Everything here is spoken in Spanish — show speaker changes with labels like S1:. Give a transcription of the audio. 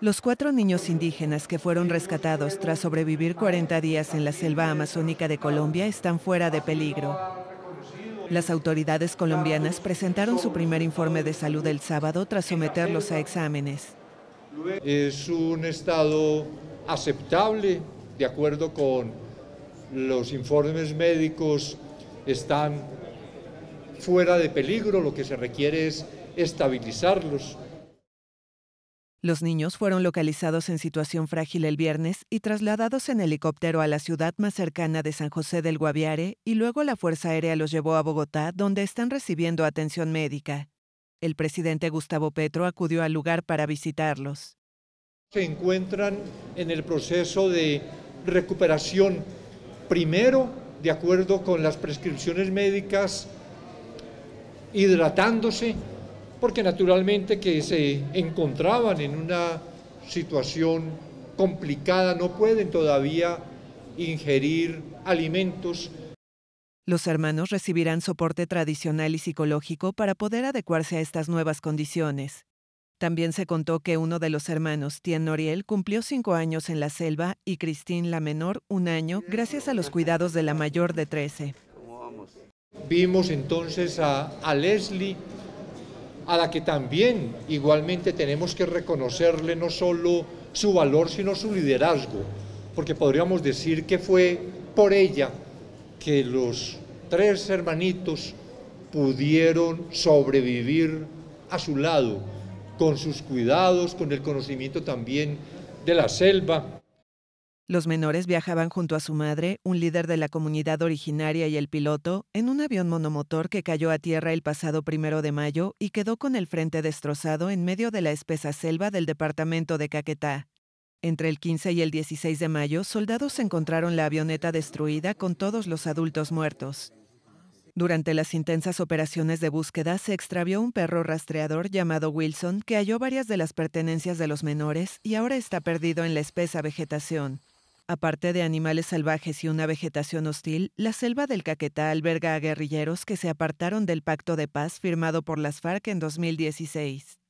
S1: Los cuatro niños indígenas que fueron rescatados tras sobrevivir 40 días en la selva amazónica de Colombia están fuera de peligro. Las autoridades colombianas presentaron su primer informe de salud el sábado tras someterlos a exámenes.
S2: Es un estado aceptable, de acuerdo con los informes médicos, están fuera de peligro, lo que se requiere es estabilizarlos.
S1: Los niños fueron localizados en situación frágil el viernes y trasladados en helicóptero a la ciudad más cercana de San José del Guaviare y luego la Fuerza Aérea los llevó a Bogotá, donde están recibiendo atención médica. El presidente Gustavo Petro acudió al lugar para visitarlos.
S2: Se encuentran en el proceso de recuperación, primero de acuerdo con las prescripciones médicas, hidratándose, porque naturalmente que se encontraban en una situación complicada, no pueden todavía ingerir alimentos.
S1: Los hermanos recibirán soporte tradicional y psicológico para poder adecuarse a estas nuevas condiciones. También se contó que uno de los hermanos, Tien Noriel, cumplió cinco años en la selva y Christine, la menor, un año, gracias a los cuidados de la mayor de 13.
S2: Vimos entonces a Leslie a la que también igualmente tenemos que reconocerle no solo su valor, sino su liderazgo, porque podríamos decir que fue por ella que los tres hermanitos pudieron sobrevivir a su lado, con sus cuidados, con el conocimiento también de la selva.
S1: Los menores viajaban junto a su madre, un líder de la comunidad originaria y el piloto, en un avión monomotor que cayó a tierra el pasado primero de mayo y quedó con el frente destrozado en medio de la espesa selva del departamento de Caquetá. Entre el 15 y el 16 de mayo, soldados encontraron la avioneta destruida con todos los adultos muertos. Durante las intensas operaciones de búsqueda se extravió un perro rastreador llamado Wilson que halló varias de las pertenencias de los menores y ahora está perdido en la espesa vegetación. Aparte de animales salvajes y una vegetación hostil, la selva del Caquetá alberga a guerrilleros que se apartaron del pacto de paz firmado por las FARC en 2016.